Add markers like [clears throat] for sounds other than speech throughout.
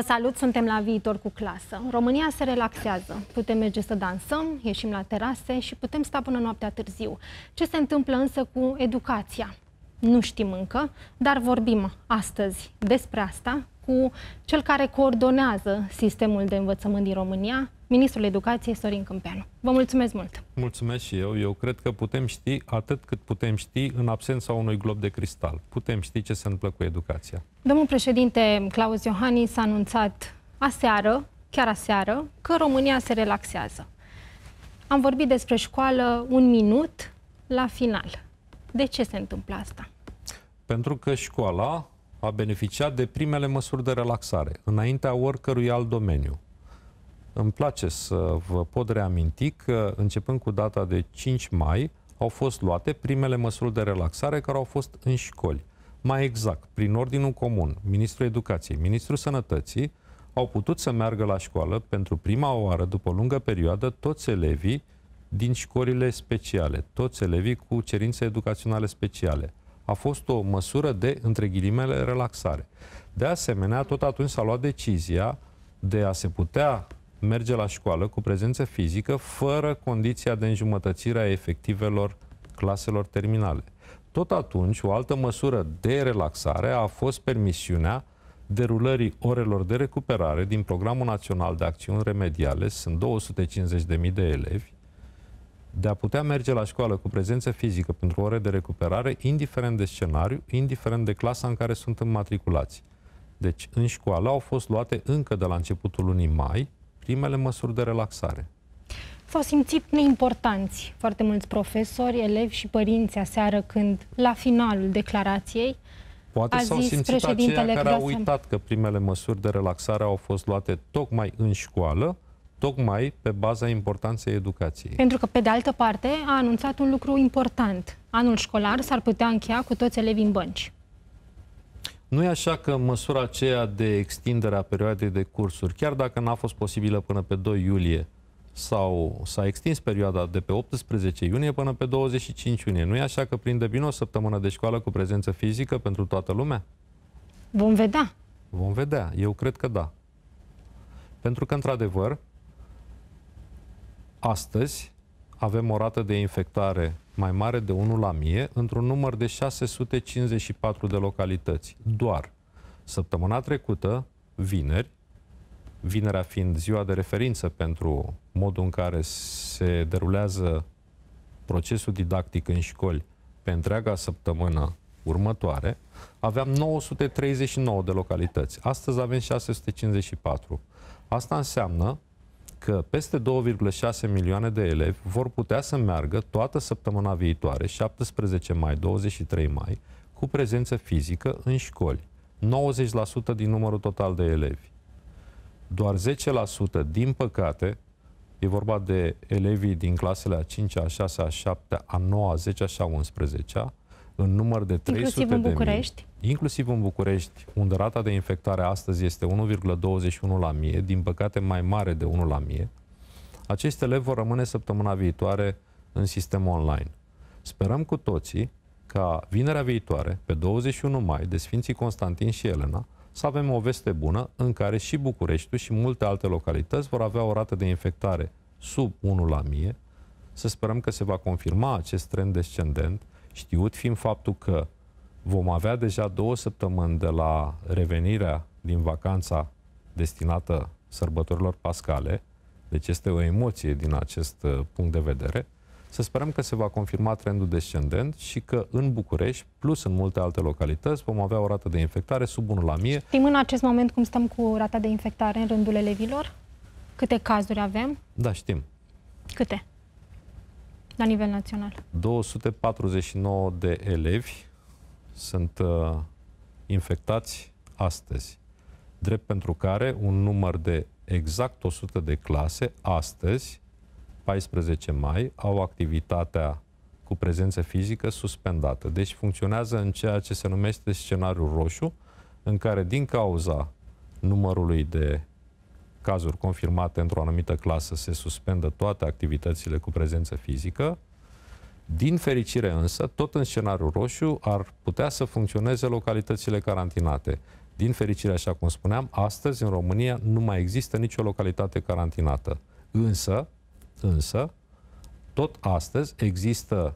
Vă salut, suntem la Viitor cu clasă. România se relaxează. Putem merge să dansăm, ieșim la terase și putem sta până noaptea târziu. Ce se întâmplă însă cu educația? Nu știm încă, dar vorbim astăzi despre asta cu cel care coordonează sistemul de învățământ din România, ministrul educației Sorin Câmpeanu. Vă mulțumesc mult! Mulțumesc și eu. Eu cred că putem ști atât cât putem ști în absența unui glob de cristal. Putem ști ce se întâmplă cu educația. Domnul președinte Claus Iohannis a anunțat aseară, chiar aseară, că România se relaxează. Am vorbit despre școală un minut la final. De ce se întâmplă asta? Pentru că școala a beneficiat de primele măsuri de relaxare, înaintea oricărui alt domeniu. Îmi place să vă pot reaminti că, începând cu data de 5 mai, au fost luate primele măsuri de relaxare care au fost în școli. Mai exact, prin ordinul comun, Ministrul Educației, Ministrul Sănătății au putut să meargă la școală pentru prima oară, după o lungă perioadă, toți elevii din școlile speciale, toți elevii cu cerințe educaționale speciale. A fost o măsură de, între ghilimele, relaxare. De asemenea, tot atunci s-a luat decizia de a se putea merge la școală cu prezență fizică fără condiția de înjumătățire a efectivelor claselor terminale. Tot atunci, o altă măsură de relaxare a fost permisiunea derulării orelor de recuperare din Programul Național de Acțiuni Remediale, sunt 250.000 de elevi, de a putea merge la școală cu prezență fizică pentru ore de recuperare, indiferent de scenariu, indiferent de clasa în care sunt înmatriculați. Deci, în școală au fost luate încă de la începutul lunii mai primele măsuri de relaxare. S-au simțit neimportanți foarte mulți profesori, elevi și părinți aseară când, la finalul declarației, Poate s-au simțit aceia care au uitat că primele măsuri de relaxare au fost luate tocmai în școală, tocmai pe baza importanței educației. Pentru că, pe de altă parte, a anunțat un lucru important. Anul școlar s-ar putea încheia cu toți elevii în bănci. Nu e așa că măsura aceea de extindere a perioadei de cursuri, chiar dacă n-a fost posibilă până pe 2 iulie, sau s-a extins perioada de pe 18 iunie până pe 25 iunie. Nu e așa că prinde bine o săptămână de școală cu prezență fizică pentru toată lumea? Vom vedea. Vom vedea. Eu cred că da. Pentru că, într-adevăr, astăzi avem o rată de infectare mai mare de 1 la 1000 într-un număr de 654 de localități. Doar. Săptămâna trecută, vineri, vinerea fiind ziua de referință pentru modul în care se derulează procesul didactic în școli pe întreaga săptămână următoare, aveam 939 de localități. Astăzi avem 654. Asta înseamnă că peste 2,6 milioane de elevi vor putea să meargă toată săptămâna viitoare, 17 mai, 23 mai, cu prezență fizică în școli. 90% din numărul total de elevi. Doar 10%, din păcate, e vorba de elevii din clasele a 5-a, a 6-a, a 7-a, a 9-a, 10-a și a 11-a, în număr de 300 inclusiv în București? De mii, inclusiv în București, unde rata de infectare astăzi este 1,21 la mie, din păcate mai mare de 1 la mie, aceste elevi vor rămâne săptămâna viitoare în sistem online. Sperăm cu toții ca vinerea viitoare, pe 21 mai, de Sfinții Constantin și Elena, să avem o veste bună în care și Bucureștiul și multe alte localități vor avea o rată de infectare sub 1 la mie. Să sperăm că se va confirma acest trend descendent știut fiind faptul că vom avea deja două săptămâni de la revenirea din vacanța destinată sărbătorilor pascale, deci este o emoție din acest uh, punct de vedere, să sperăm că se va confirma trendul descendent și că în București, plus în multe alte localități, vom avea o rată de infectare sub 1 la 1000. Știm în acest moment cum stăm cu rata de infectare în rândul elevilor? Câte cazuri avem? Da, știm. Câte? La nivel național. 249 de elevi sunt uh, infectați astăzi, drept pentru care un număr de exact 100 de clase astăzi, 14 mai, au activitatea cu prezență fizică suspendată. Deci funcționează în ceea ce se numește scenariul roșu, în care din cauza numărului de cazuri confirmate într-o anumită clasă se suspendă toate activitățile cu prezență fizică. Din fericire însă, tot în scenariul roșu ar putea să funcționeze localitățile carantinate. Din fericire, așa cum spuneam, astăzi în România nu mai există nicio localitate carantinată. Însă, însă, tot astăzi există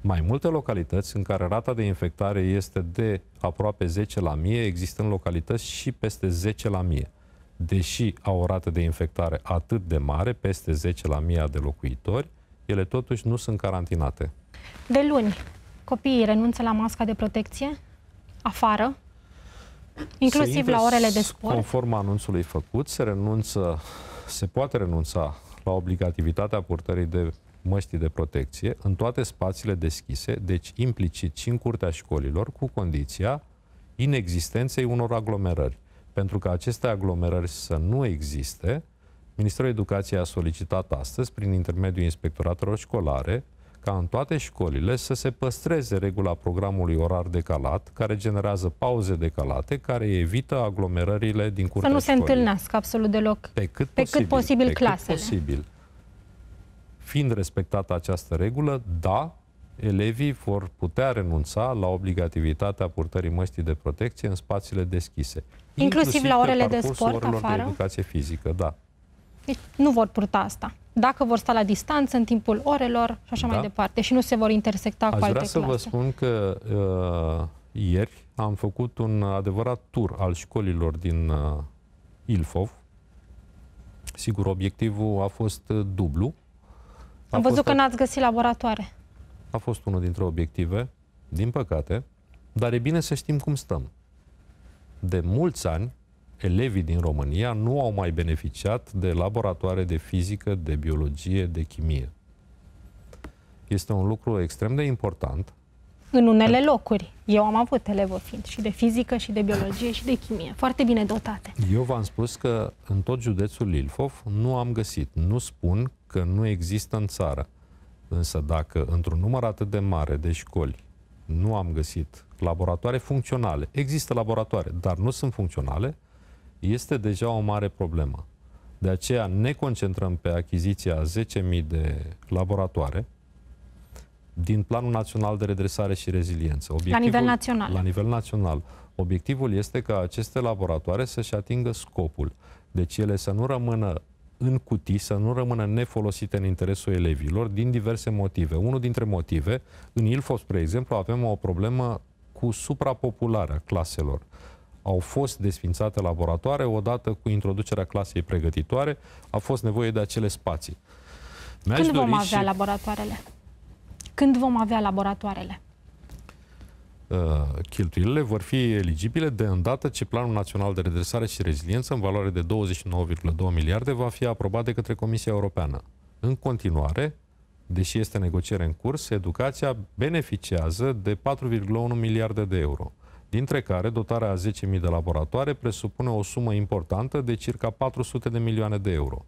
mai multe localități în care rata de infectare este de aproape 10 la mie, existând localități și peste 10 la mie deși au o rată de infectare atât de mare, peste 10 la 1000 de locuitori, ele totuși nu sunt carantinate. De luni, copiii renunță la masca de protecție afară, inclusiv la orele de sport. Conform anunțului făcut, se renunță, se poate renunța la obligativitatea purtării de măștii de protecție în toate spațiile deschise, deci implicit și în curtea școlilor, cu condiția inexistenței unor aglomerări. Pentru că aceste aglomerări să nu existe, Ministerul Educației a solicitat astăzi, prin intermediul inspectoratelor școlare, ca în toate școlile să se păstreze regula programului orar decalat, care generează pauze decalate, care evită aglomerările din curtea Să nu școlii. se întâlnească absolut deloc. Pe cât pe posibil, cât posibil pe clasele. Cât posibil. Fiind respectată această regulă, da, elevii vor putea renunța la obligativitatea purtării măștii de protecție în spațiile deschise. Inclusiv, inclusiv la orele de sport afară? de educație fizică, da. Deci nu vor purta asta. Dacă vor sta la distanță în timpul orelor și așa da. mai departe și nu se vor intersecta Aș cu alte clase. vrea să clase. vă spun că uh, ieri am făcut un adevărat tur al școlilor din uh, Ilfov. Sigur, obiectivul a fost uh, dublu. A am văzut fost... că n-ați găsit laboratoare a fost unul dintre obiective, din păcate, dar e bine să știm cum stăm. De mulți ani, elevii din România nu au mai beneficiat de laboratoare de fizică, de biologie, de chimie. Este un lucru extrem de important. În unele locuri. Eu am avut elevă fiind și de fizică, și de biologie, și de chimie. Foarte bine dotate. Eu v-am spus că în tot județul Ilfov nu am găsit. Nu spun că nu există în țară. Însă dacă într-un număr atât de mare de școli nu am găsit laboratoare funcționale, există laboratoare, dar nu sunt funcționale, este deja o mare problemă. De aceea ne concentrăm pe achiziția 10.000 de laboratoare din Planul Național de Redresare și Reziliență. Obiectivul, la nivel național. La nivel național. Obiectivul este ca aceste laboratoare să-și atingă scopul. Deci ele să nu rămână în cutii, să nu rămână nefolosite în interesul elevilor din diverse motive. Unul dintre motive, în Ilfos, spre exemplu, avem o problemă cu suprapopularea claselor. Au fost desfințate laboratoare, odată cu introducerea clasei pregătitoare, a fost nevoie de acele spații. Când vom avea și... laboratoarele? Când vom avea laboratoarele? Uh, cheltuielile vor fi eligibile de îndată ce Planul Național de Redresare și Reziliență în valoare de 29,2 miliarde va fi aprobat de către Comisia Europeană. În continuare, deși este negociere în curs, educația beneficiază de 4,1 miliarde de euro, dintre care dotarea a 10.000 de laboratoare presupune o sumă importantă de circa 400 de milioane de euro.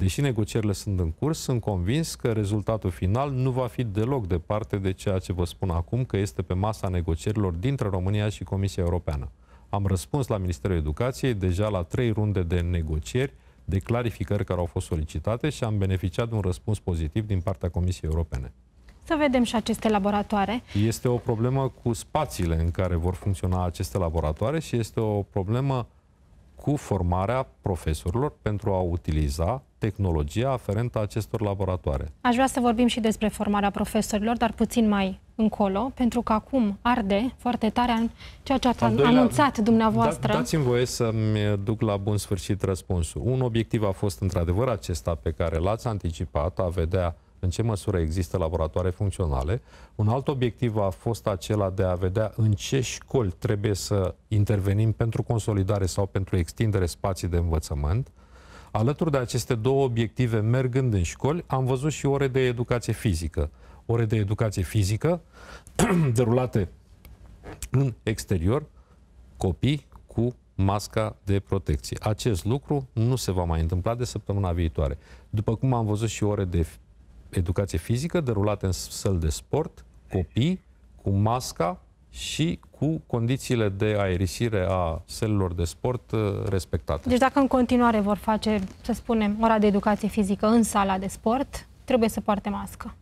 Deși negocierile sunt în curs, sunt convins că rezultatul final nu va fi deloc departe de ceea ce vă spun acum, că este pe masa negocierilor dintre România și Comisia Europeană. Am răspuns la Ministerul Educației deja la trei runde de negocieri, de clarificări care au fost solicitate și am beneficiat de un răspuns pozitiv din partea Comisiei Europene. Să vedem și aceste laboratoare. Este o problemă cu spațiile în care vor funcționa aceste laboratoare și este o problemă cu formarea profesorilor pentru a utiliza tehnologia aferentă acestor laboratoare. Aș vrea să vorbim și despre formarea profesorilor, dar puțin mai încolo, pentru că acum arde foarte tare ceea ce ați doilea, anunțat da, dumneavoastră. Da, dați-mi voie să-mi duc la bun sfârșit răspunsul. Un obiectiv a fost într-adevăr acesta pe care l-ați anticipat, a vedea în ce măsură există laboratoare funcționale. Un alt obiectiv a fost acela de a vedea în ce școli trebuie să intervenim pentru consolidare sau pentru extindere spații de învățământ. Alături de aceste două obiective, mergând în școli, am văzut și ore de educație fizică. Ore de educație fizică [clears throat] derulate în exterior, copii cu masca de protecție. Acest lucru nu se va mai întâmpla de săptămâna viitoare. După cum am văzut și ore de educație fizică derulate în săl de sport, copii cu masca și cu condițiile de aerisire a selelor de sport uh, respectate. Deci dacă în continuare vor face, să spunem, ora de educație fizică în sala de sport, trebuie să poarte mască.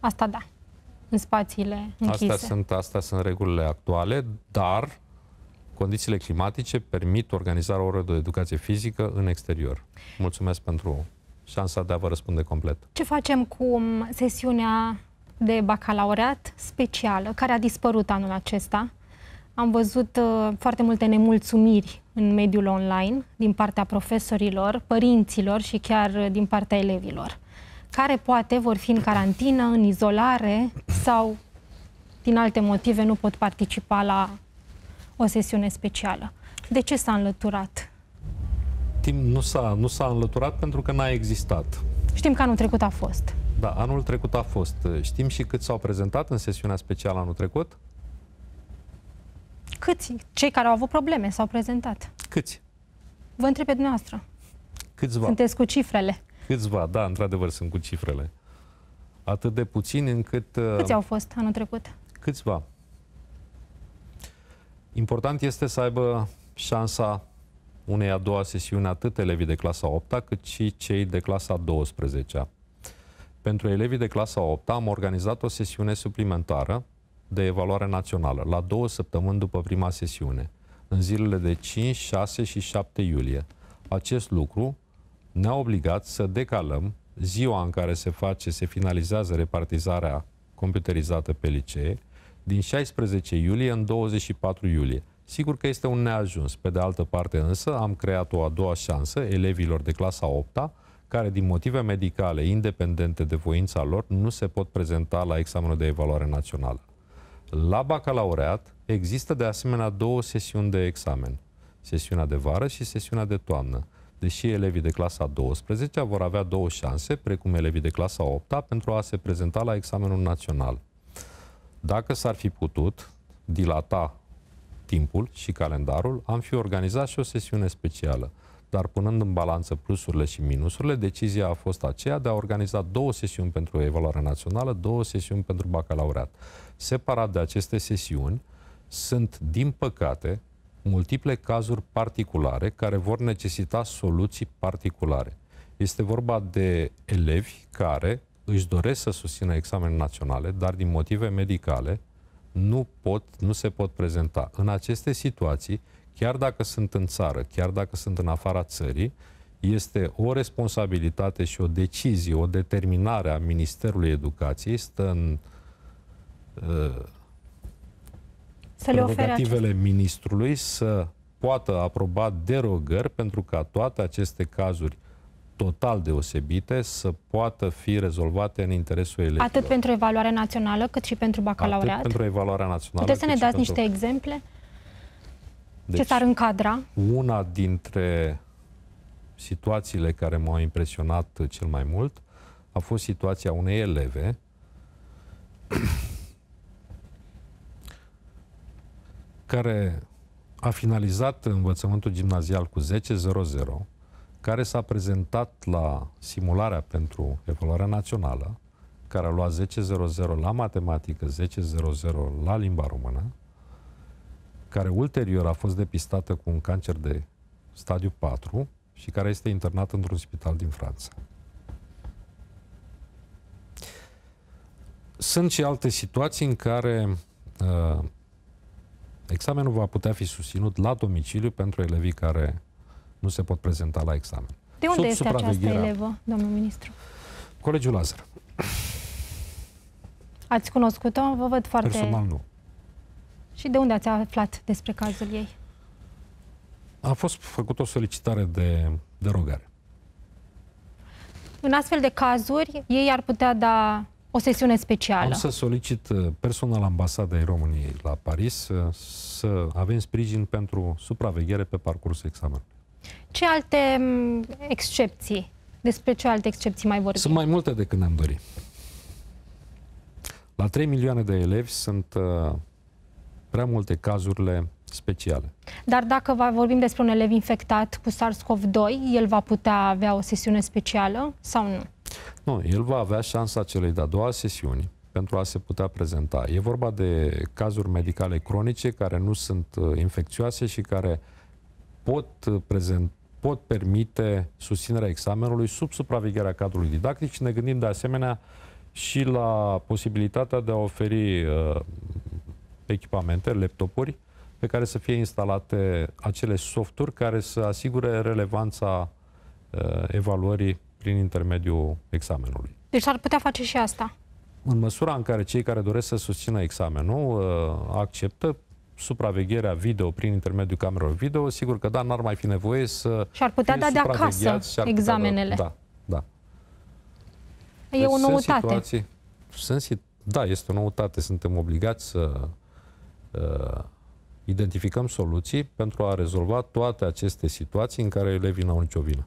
Asta da, în spațiile închise. Astea sunt, astea sunt regulile actuale, dar condițiile climatice permit organizarea orei de educație fizică în exterior. Mulțumesc pentru șansa de a vă răspunde complet. Ce facem cu um, sesiunea de bacalaureat specială, care a dispărut anul acesta? Am văzut uh, foarte multe nemulțumiri în mediul online din partea profesorilor, părinților și chiar uh, din partea elevilor, care poate vor fi în carantină, în izolare sau din alte motive nu pot participa la o sesiune specială. De ce s-a înlăturat? Tim, nu s-a, nu s-a înlăturat pentru că n-a existat. Știm că anul trecut a fost. Da, anul trecut a fost. Știm și cât s-au prezentat în sesiunea specială anul trecut? Câți? Cei care au avut probleme s-au prezentat. Câți? Vă întreb pe dumneavoastră. Câțiva. Sunteți cu cifrele. Câțiva, da, într-adevăr sunt cu cifrele. Atât de puțin încât... Uh... Câți au fost anul trecut? Câțiva. Important este să aibă șansa unei a doua sesiuni atât elevii de clasa 8 -a, cât și cei de clasa 12 -a. Pentru elevii de clasa 8 -a, am organizat o sesiune suplimentară de evaluare națională, la două săptămâni după prima sesiune, în zilele de 5, 6 și 7 iulie. Acest lucru ne-a obligat să decalăm ziua în care se face, se finalizează repartizarea computerizată pe licee, din 16 iulie în 24 iulie. Sigur că este un neajuns. Pe de altă parte însă am creat o a doua șansă elevilor de clasa 8 care din motive medicale independente de voința lor nu se pot prezenta la examenul de evaluare națională. La bacalaureat există de asemenea două sesiuni de examen. Sesiunea de vară și sesiunea de toamnă. Deși elevii de clasa 12 vor avea două șanse, precum elevii de clasa 8 pentru a se prezenta la examenul național. Dacă s-ar fi putut dilata timpul și calendarul, am fi organizat și o sesiune specială dar punând în balanță plusurile și minusurile, decizia a fost aceea de a organiza două sesiuni pentru evaluare națională, două sesiuni pentru bacalaureat. Separat de aceste sesiuni, sunt, din păcate, multiple cazuri particulare care vor necesita soluții particulare. Este vorba de elevi care își doresc să susțină examene naționale, dar din motive medicale nu pot, nu se pot prezenta. În aceste situații, chiar dacă sunt în țară, chiar dacă sunt în afara țării, este o responsabilitate și o decizie, o determinare a Ministerului Educației, stă în uh, să prerogativele acest... ministrului să poată aproba derogări pentru ca toate aceste cazuri total deosebite să poată fi rezolvate în interesul elevilor. Atât pentru evaluarea națională, cât și pentru bacalaureat? Atât pentru evaluarea națională. Puteți să ne dați pentru... niște exemple? Deci, Ce s-ar încadra? Una dintre situațiile care m-au impresionat cel mai mult a fost situația unei eleve [clears throat] care a finalizat învățământul gimnazial cu 10.00, care s-a prezentat la simularea pentru evaluarea națională, care a luat 10.00 la matematică, 10.00 la limba română, care ulterior a fost depistată cu un cancer de stadiu 4 și care este internată într-un spital din Franța. Sunt și alte situații în care uh, examenul va putea fi susținut la domiciliu pentru elevii care nu se pot prezenta la examen. De unde Sub este această elevă, domnul ministru? Colegiul Lazar. Ați cunoscut-o? Vă văd foarte... Personal nu. Și de unde ați aflat despre cazul ei? A fost făcută o solicitare de derogare. În astfel de cazuri, ei ar putea da o sesiune specială. Am să solicit uh, personal ambasadei României la Paris uh, să avem sprijin pentru supraveghere pe parcursul examenului. Ce alte excepții? Despre ce alte excepții mai vorbim? Sunt mai multe decât ne-am dorit. La 3 milioane de elevi sunt uh, prea multe cazurile speciale. Dar dacă vorbim despre un elev infectat cu SARS-CoV-2, el va putea avea o sesiune specială sau nu? Nu, el va avea șansa celei de-a doua sesiuni pentru a se putea prezenta. E vorba de cazuri medicale cronice care nu sunt uh, infecțioase și care pot, uh, prezent, pot permite susținerea examenului sub supravegherea cadrului didactic și ne gândim de asemenea și la posibilitatea de a oferi uh, echipamente, laptopuri, pe care să fie instalate acele softuri care să asigure relevanța uh, evaluării prin intermediul examenului. Deci s-ar putea face și asta? În măsura în care cei care doresc să susțină examenul uh, acceptă supravegherea video prin intermediul camerelor video, sigur că da, n-ar mai fi nevoie să... Și ar putea da de acasă examenele. Da, da. E deci o noutate. Sunt situații, sunt, da, este o noutate. Suntem obligați să uh, identificăm soluții pentru a rezolva toate aceste situații în care elevii n-au nicio vină.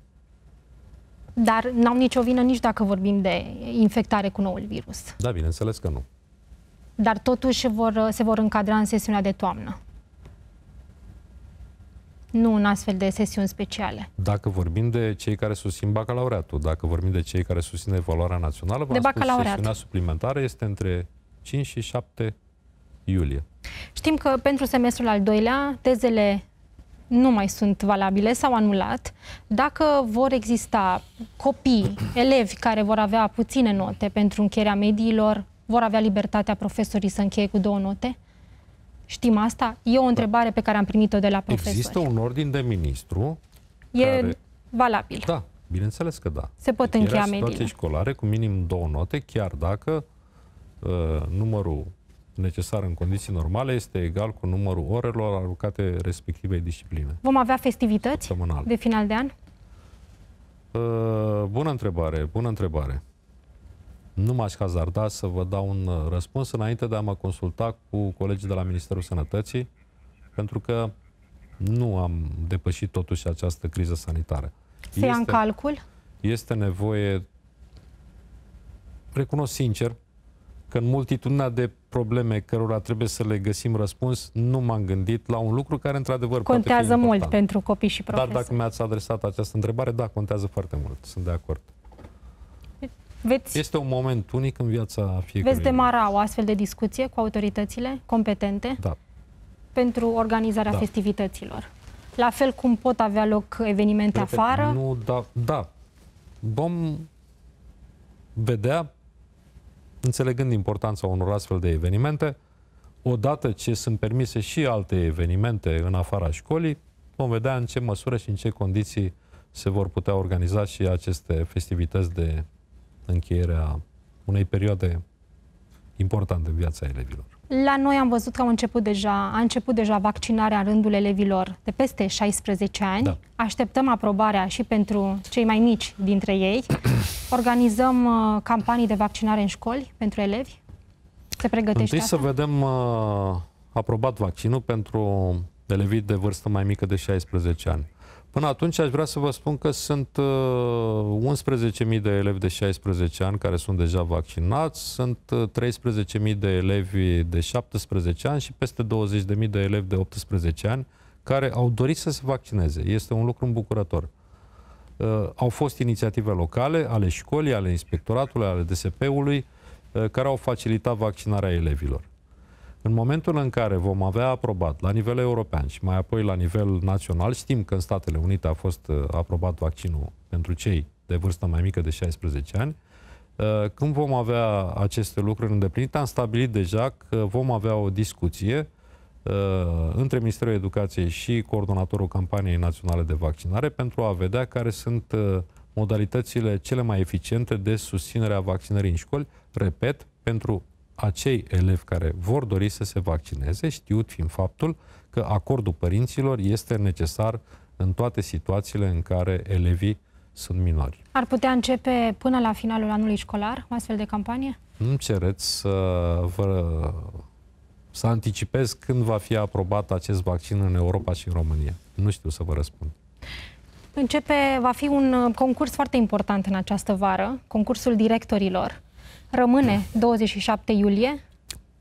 Dar n-au nicio vină nici dacă vorbim de infectare cu noul virus. Da, bineînțeles că nu. Dar totuși vor, uh, se vor încadra în sesiunea de toamnă. Nu în astfel de sesiuni speciale. Dacă vorbim de cei care susțin bacalaureatul, dacă vorbim de cei care susțin evaluarea națională, am de spus, sesiunea suplimentară este între 5 și 7 iulie. Știm că pentru semestrul al doilea, tezele nu mai sunt valabile, s-au anulat. Dacă vor exista copii, elevi care vor avea puține note pentru încheierea mediilor, vor avea libertatea profesorii să încheie cu două note? Știm asta? E o da. întrebare da. pe care am primit-o de la profesori. Există un ordin de ministru E care... valabil. Da, bineînțeles că da. Se pot încheia mediile. școlare cu minim două note, chiar dacă uh, numărul necesar în condiții normale este egal cu numărul orelor alocate respectivei discipline. Vom avea festivități de final de an? Uh, bună întrebare, bună întrebare. Nu m-aș hazarda să vă dau un uh, răspuns înainte de a mă consulta cu colegii de la Ministerul Sănătății, pentru că nu am depășit totuși această criză sanitară. Se este, ia în calcul? Este nevoie, recunosc sincer, că în multitudinea de probleme cărora trebuie să le găsim răspuns, nu m-am gândit la un lucru care, într-adevăr, contează poate fi mult pentru copii și profesori. Dar dacă mi-ați adresat această întrebare, da, contează foarte mult. Sunt de acord. Veți, este un moment unic în viața fiecăruia. Veți demara o astfel de discuție cu autoritățile competente? Da. Pentru organizarea da. festivităților. La fel cum pot avea loc evenimente Repet, afară? Nu, da, da. Vom vedea înțelegând importanța unor astfel de evenimente, odată ce sunt permise și alte evenimente în afara școlii, vom vedea în ce măsură și în ce condiții se vor putea organiza și aceste festivități de încheiere a unei perioade important în viața elevilor. La noi am văzut că au început deja, a început deja vaccinarea în rândul elevilor de peste 16 ani. Da. Așteptăm aprobarea și pentru cei mai mici dintre ei. [coughs] Organizăm uh, campanii de vaccinare în școli pentru elevi. Se pregătește Întâi asta? să vedem uh, aprobat vaccinul pentru elevii de vârstă mai mică de 16 ani. Până atunci aș vrea să vă spun că sunt 11.000 uh, de elevi de 16 ani care sunt deja vaccinați, sunt 13.000 uh, de elevi de 17 ani și peste 20.000 de elevi de 18 ani care au dorit să se vaccineze. Este un lucru îmbucurător. Uh, au fost inițiative locale ale școlii, ale inspectoratului, ale DSP-ului, care au facilitat vaccinarea elevilor. În momentul în care vom avea aprobat la nivel european și mai apoi la nivel național, știm că în Statele Unite a fost uh, aprobat vaccinul pentru cei de vârstă mai mică de 16 ani, uh, când vom avea aceste lucruri îndeplinite, am stabilit deja că vom avea o discuție uh, între Ministerul Educației și coordonatorul campaniei naționale de vaccinare pentru a vedea care sunt modalitățile cele mai eficiente de susținere a vaccinării în școli, repet, pentru acei elevi care vor dori să se vaccineze, știut fiind faptul că acordul părinților este necesar în toate situațiile în care elevii sunt minori. Ar putea începe până la finalul anului școlar o astfel de campanie? Nu cereți să vă să anticipez când va fi aprobat acest vaccin în Europa și în România. Nu știu să vă răspund. Începe, va fi un uh, concurs foarte important în această vară, concursul directorilor. Rămâne 27 iulie?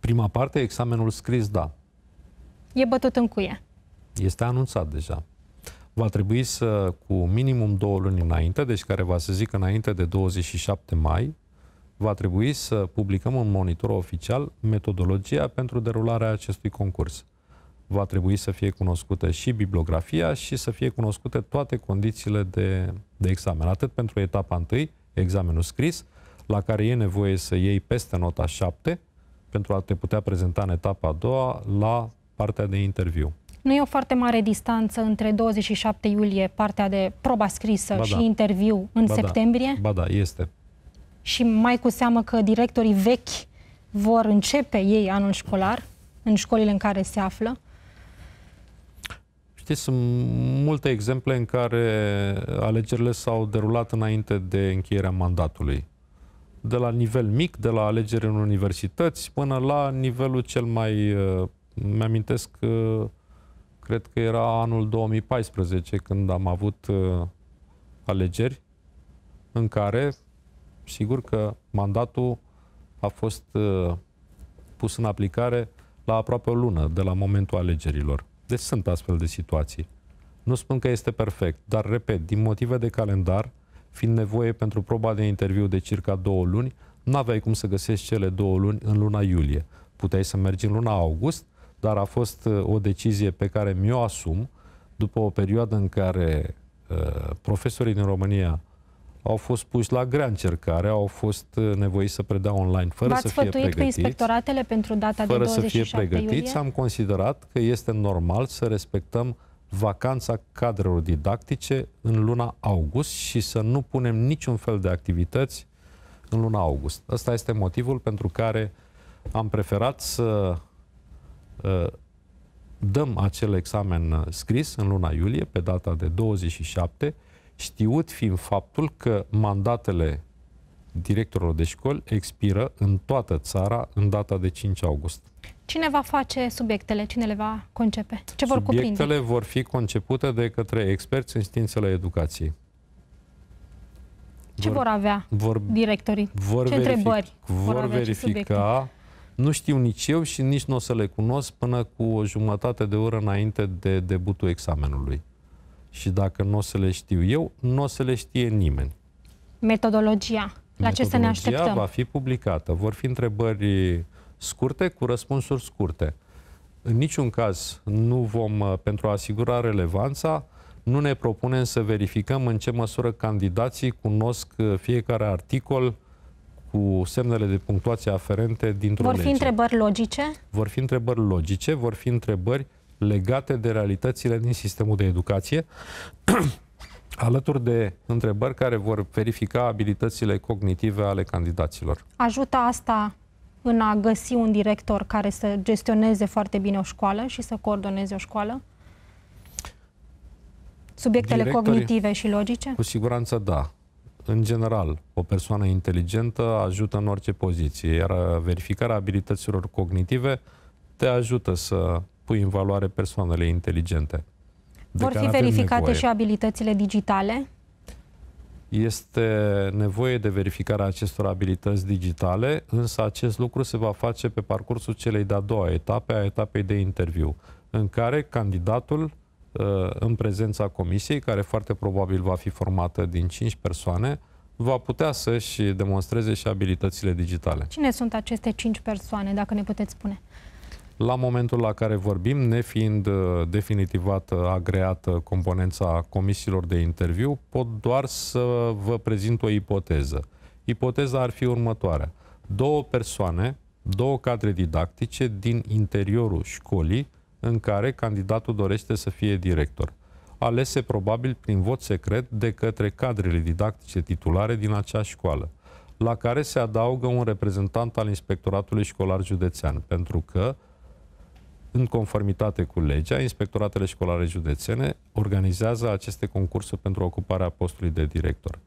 Prima parte, examenul scris, da. E bătut în cuie. Este anunțat deja. Va trebui să, cu minimum două luni înainte, deci care va să zic înainte de 27 mai, va trebui să publicăm în monitor oficial metodologia pentru derularea acestui concurs. Va trebui să fie cunoscută și bibliografia și să fie cunoscute toate condițiile de, de examen, atât pentru etapa 1, examenul scris, la care e nevoie să iei peste nota 7 pentru a te putea prezenta în etapa a doua la partea de interviu. Nu e o foarte mare distanță între 27 iulie, partea de proba scrisă ba și da. interviu în ba da. septembrie? Da. Ba da, este. Și mai cu seamă că directorii vechi vor începe ei anul școlar în școlile în care se află? Știți, sunt multe exemple în care alegerile s-au derulat înainte de încheierea mandatului de la nivel mic, de la alegeri în universități, până la nivelul cel mai... Uh, mi-amintesc, uh, cred că era anul 2014, când am avut uh, alegeri, în care, sigur că mandatul a fost pus în aplicare la aproape o lună de la momentul alegerilor. Deci sunt astfel de situații. Nu spun că este perfect, dar, repet, din motive de calendar, fiind nevoie pentru proba de interviu de circa două luni, n-aveai cum să găsești cele două luni în luna iulie. Puteai să mergi în luna august, dar a fost uh, o decizie pe care mi-o asum după o perioadă în care uh, profesorii din România au fost puși la grea încercare, au fost uh, nevoiți să predea online fără să fie pregătiți. pe inspectoratele pentru data fără de 27 să fie pregătiți, iulie? am considerat că este normal să respectăm vacanța cadrelor didactice în luna august și să nu punem niciun fel de activități în luna august. Ăsta este motivul pentru care am preferat să ă, dăm acel examen scris în luna iulie, pe data de 27, știut fiind faptul că mandatele directorilor de școli expiră în toată țara în data de 5 august. Cine va face subiectele? Cine le va concepe? Ce Subiectele vor cuprinde? Subiectele vor fi concepute de către experți în științele educației. Ce vor, vor avea vor, directorii? Vor ce întrebări vor, vor verifica? Nu știu nici eu și nici nu o să le cunosc până cu o jumătate de oră înainte de debutul examenului. Și dacă nu o să le știu eu, nu o să le știe nimeni. Metodologia. La Metodologia ce să ne așteptăm? va fi publicată. Vor fi întrebări scurte cu răspunsuri scurte. În niciun caz nu vom, uh, pentru a asigura relevanța, nu ne propunem să verificăm în ce măsură candidații cunosc uh, fiecare articol cu semnele de punctuație aferente dintr-o Vor fi lege. întrebări logice? Vor fi întrebări logice, vor fi întrebări legate de realitățile din sistemul de educație, [clears throat] alături de întrebări care vor verifica abilitățile cognitive ale candidaților. Ajută asta în a găsi un director care să gestioneze foarte bine o școală și să coordoneze o școală? Subiectele Directorii, cognitive și logice? Cu siguranță da. În general, o persoană inteligentă ajută în orice poziție, iar verificarea abilităților cognitive te ajută să pui în valoare persoanele inteligente. Vor fi verificate și abilitățile digitale? este nevoie de verificarea acestor abilități digitale, însă acest lucru se va face pe parcursul celei de-a doua etape, a etapei de interviu, în care candidatul, uh, în prezența comisiei, care foarte probabil va fi formată din 5 persoane, va putea să-și demonstreze și abilitățile digitale. Cine sunt aceste 5 persoane, dacă ne puteți spune? la momentul la care vorbim, nefiind uh, definitivată, uh, agreată uh, componența comisiilor de interviu, pot doar să vă prezint o ipoteză. Ipoteza ar fi următoarea. Două persoane, două cadre didactice din interiorul școlii în care candidatul dorește să fie director, alese probabil prin vot secret de către cadrele didactice titulare din acea școală la care se adaugă un reprezentant al Inspectoratului Școlar Județean, pentru că în conformitate cu legea, inspectoratele școlare județene organizează aceste concursuri pentru ocuparea postului de director.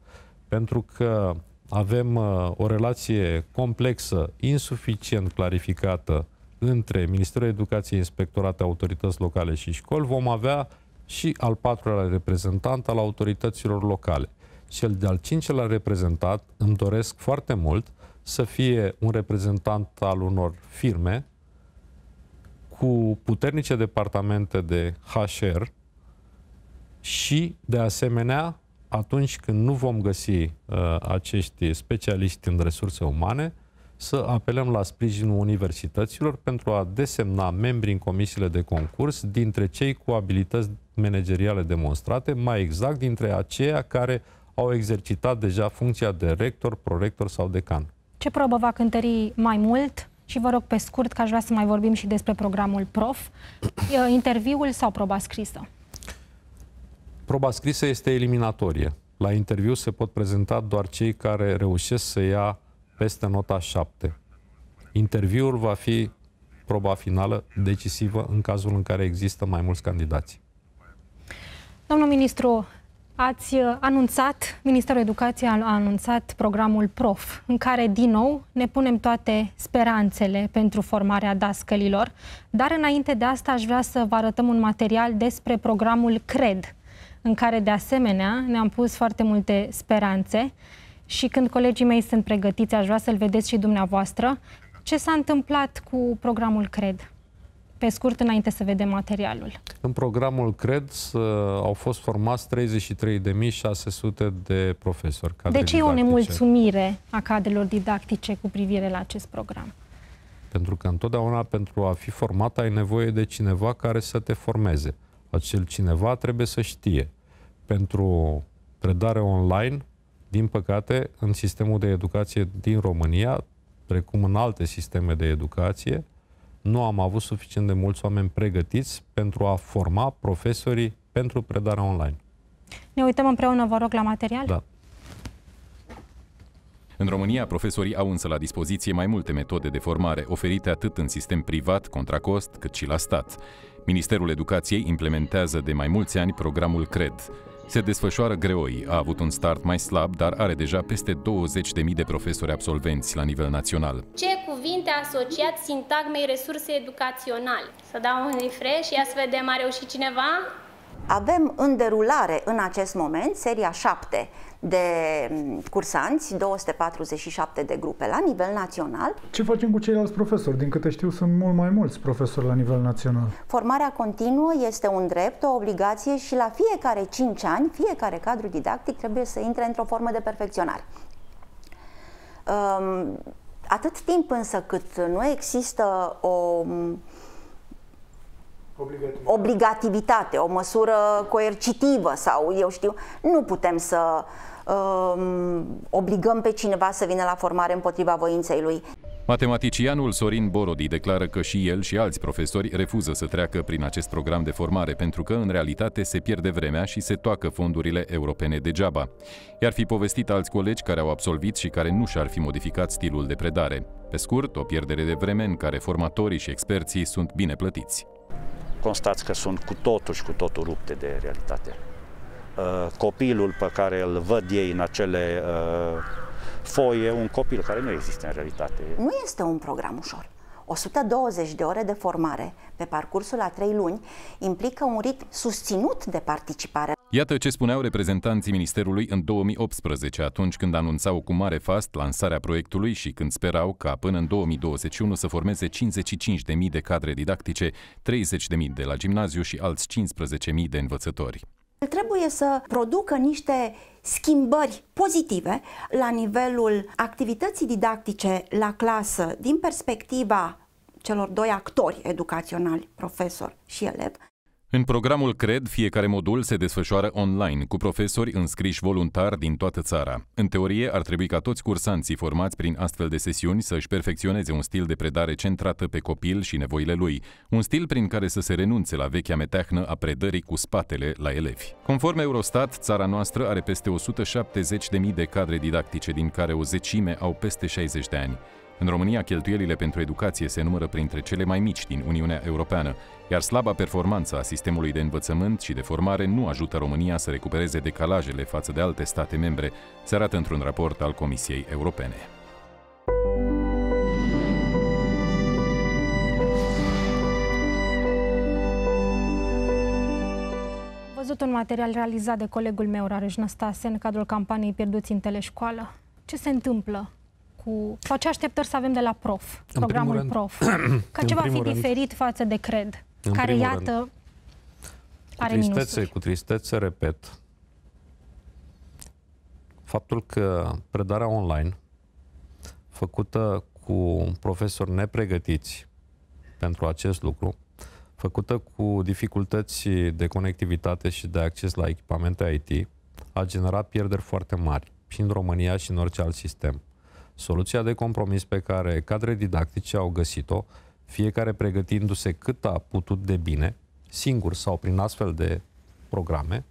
Pentru că avem uh, o relație complexă, insuficient clarificată între Ministerul Educației, Inspectorate, autorități locale și școli, vom avea și al patrulea reprezentant al autorităților locale. Cel de-al cincelea reprezentat, îmi doresc foarte mult să fie un reprezentant al unor firme, cu puternice departamente de HR și, de asemenea, atunci când nu vom găsi uh, acești specialiști în resurse umane, să apelăm la sprijinul universităților pentru a desemna membri în comisiile de concurs dintre cei cu abilități manageriale demonstrate, mai exact dintre aceia care au exercitat deja funcția de rector, prorector sau decan. Ce probă va cântări mai mult și vă rog pe scurt că aș vrea să mai vorbim și despre programul PROF, interviul sau proba scrisă? Proba scrisă este eliminatorie. La interviu se pot prezenta doar cei care reușesc să ia peste nota 7. Interviul va fi proba finală decisivă în cazul în care există mai mulți candidați. Domnul ministru, Ați uh, anunțat, Ministerul Educației a anunțat programul PROF, în care, din nou, ne punem toate speranțele pentru formarea dascălilor. Dar, înainte de asta, aș vrea să vă arătăm un material despre programul CRED, în care, de asemenea, ne-am pus foarte multe speranțe. Și când colegii mei sunt pregătiți, aș vrea să-l vedeți și dumneavoastră. Ce s-a întâmplat cu programul CRED? pe scurt înainte să vedem materialul. În programul CREDS uh, au fost formați 33.600 de profesori. De ce didactice. e o nemulțumire a cadrelor didactice cu privire la acest program? Pentru că întotdeauna pentru a fi format ai nevoie de cineva care să te formeze. Acel cineva trebuie să știe. Pentru predare online, din păcate, în sistemul de educație din România, precum în alte sisteme de educație, nu am avut suficient de mulți oameni pregătiți pentru a forma profesorii pentru predarea online. Ne uităm împreună, vă rog, la material? Da. În România, profesorii au însă la dispoziție mai multe metode de formare oferite atât în sistem privat, contra cost, cât și la stat. Ministerul Educației implementează de mai mulți ani programul CRED, se desfășoară greoi, a avut un start mai slab, dar are deja peste 20.000 de profesori absolvenți la nivel național. Ce cuvinte asociați sintagmei resurse educaționale? Să dau un refresh, ia să vedem, a reușit cineva? Avem în derulare în acest moment seria 7 de mm, cursanți, 247 de grupe la nivel național. Ce facem cu ceilalți profesori? Din câte știu, sunt mult mai mulți profesori la nivel național. Formarea continuă este un drept, o obligație și la fiecare 5 ani, fiecare cadru didactic trebuie să intre într-o formă de perfecționare. Ehm, atât timp însă cât nu există o obligativitate. obligativitate, o măsură coercitivă sau eu știu, nu putem să Ehm, obligăm pe cineva să vină la formare împotriva voinței lui. Matematicianul Sorin Borodi declară că și el și alți profesori refuză să treacă prin acest program de formare pentru că, în realitate, se pierde vremea și se toacă fondurile europene degeaba. I-ar fi povestit alți colegi care au absolvit și care nu și-ar fi modificat stilul de predare. Pe scurt, o pierdere de vreme în care formatorii și experții sunt bine plătiți. Constați că sunt cu totul și cu totul rupte de realitate. Uh, copilul pe care îl văd ei în acele uh, foie, un copil care nu există în realitate. Nu este un program ușor. 120 de ore de formare pe parcursul a 3 luni implică un ritm susținut de participare. Iată ce spuneau reprezentanții Ministerului în 2018, atunci când anunțau cu mare fast lansarea proiectului și când sperau ca până în 2021 să formeze 55.000 de cadre didactice, 30.000 de la gimnaziu și alți 15.000 de învățători. Trebuie să producă niște schimbări pozitive la nivelul activității didactice la clasă din perspectiva celor doi actori educaționali, profesor și elev. În programul CRED, fiecare modul se desfășoară online, cu profesori înscriși voluntar din toată țara. În teorie, ar trebui ca toți cursanții formați prin astfel de sesiuni să-și perfecționeze un stil de predare centrată pe copil și nevoile lui, un stil prin care să se renunțe la vechea meteahnă a predării cu spatele la elevi. Conform Eurostat, țara noastră are peste 170.000 de cadre didactice, din care o zecime au peste 60 de ani. În România, cheltuielile pentru educație se numără printre cele mai mici din Uniunea Europeană, iar slaba performanță a sistemului de învățământ și de formare nu ajută România să recupereze decalajele față de alte state membre, se arată într-un raport al Comisiei Europene. văzut un material realizat de colegul meu, Rareș Năstase, în cadrul campaniei Pierduți în teleșcoală. Ce se întâmplă? Cu... Sau ce așteptări să avem de la prof, în programul rând, prof? [clears throat] că ce va fi rând, diferit față de cred? În care, iată, rând, are cu tristețe, minusuri. Cu tristețe, repet, faptul că predarea online, făcută cu profesori nepregătiți pentru acest lucru, făcută cu dificultăți de conectivitate și de acces la echipamente IT, a generat pierderi foarte mari și în România și în orice alt sistem. Soluția de compromis pe care cadre didactice au găsit-o fiecare pregătindu-se cât a putut de bine, singur sau prin astfel de programe,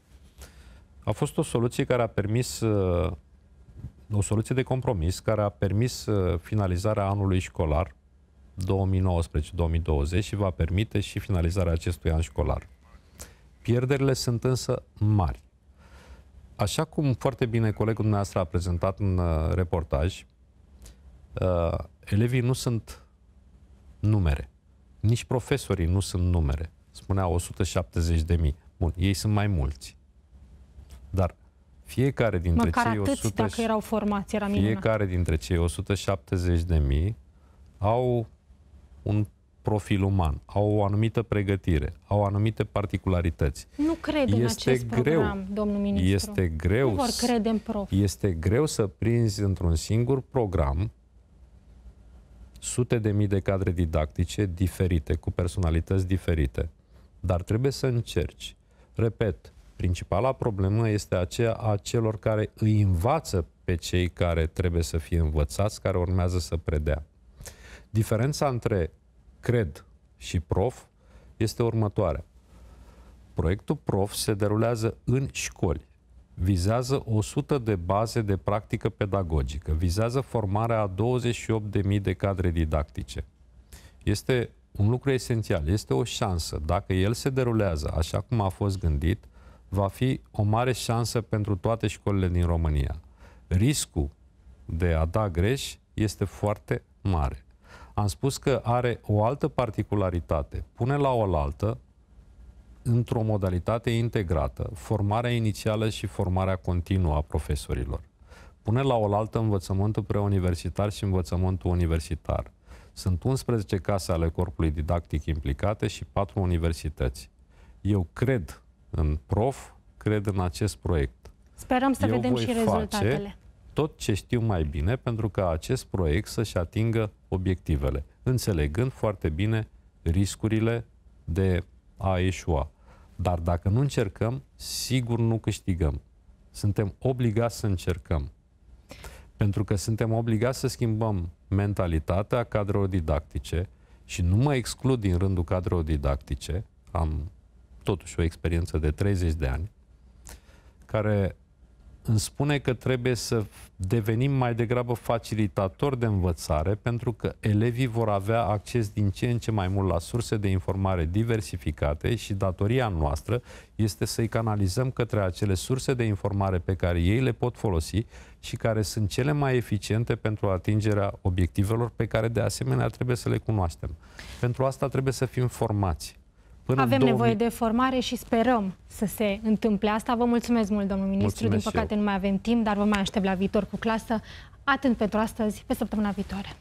a fost o soluție care a permis uh, o soluție de compromis care a permis uh, finalizarea anului școlar 2019-2020 și va permite și finalizarea acestui an școlar. Pierderile sunt însă mari. Așa cum foarte bine colegul dumneavoastră a prezentat în uh, reportaj, elevii nu sunt numere. Nici profesorii nu sunt numere. Spunea 170 de mii. Bun, ei sunt mai mulți. Dar fiecare dintre Măcar cei 100, dacă erau formați, era Fiecare dintre cei 170 de mii au un profil uman, au o anumită pregătire, au anumite particularități. Nu cred este în acest greu, program, domnul ministru. Este greu. Nu vor crede în prof. Este greu să prinzi într-un singur program sute de mii de cadre didactice diferite, cu personalități diferite. Dar trebuie să încerci. Repet, principala problemă este aceea a celor care îi învață pe cei care trebuie să fie învățați, care urmează să predea. Diferența între cred și prof este următoarea. Proiectul prof se derulează în școli vizează 100 de baze de practică pedagogică, vizează formarea a 28.000 de cadre didactice. Este un lucru esențial, este o șansă. Dacă el se derulează așa cum a fost gândit, va fi o mare șansă pentru toate școlile din România. Riscul de a da greș este foarte mare. Am spus că are o altă particularitate. Pune la oaltă într-o modalitate integrată, formarea inițială și formarea continuă a profesorilor. Pune la oaltă învățământul preuniversitar și învățământul universitar. Sunt 11 case ale corpului didactic implicate și 4 universități. Eu cred în prof, cred în acest proiect. Sperăm să Eu vedem și rezultatele. tot ce știu mai bine pentru ca acest proiect să-și atingă obiectivele, înțelegând foarte bine riscurile de a eșua. Dar dacă nu încercăm, sigur nu câștigăm. Suntem obligați să încercăm. Pentru că suntem obligați să schimbăm mentalitatea cadrelor didactice și nu mă exclud din rândul cadrelor didactice. Am totuși o experiență de 30 de ani care îmi spune că trebuie să devenim mai degrabă facilitatori de învățare, pentru că elevii vor avea acces din ce în ce mai mult la surse de informare diversificate și datoria noastră este să-i canalizăm către acele surse de informare pe care ei le pot folosi și care sunt cele mai eficiente pentru atingerea obiectivelor pe care de asemenea trebuie să le cunoaștem. Pentru asta trebuie să fim formați. Până Avem 2000... nevoie de formare și sperăm să se întâmple asta. Vă mulțumesc mult, domnul ministru. Mulțumesc Din păcate nu mai avem timp, dar vă mai aștept la viitor cu clasă. Atât pentru astăzi, pe săptămâna viitoare.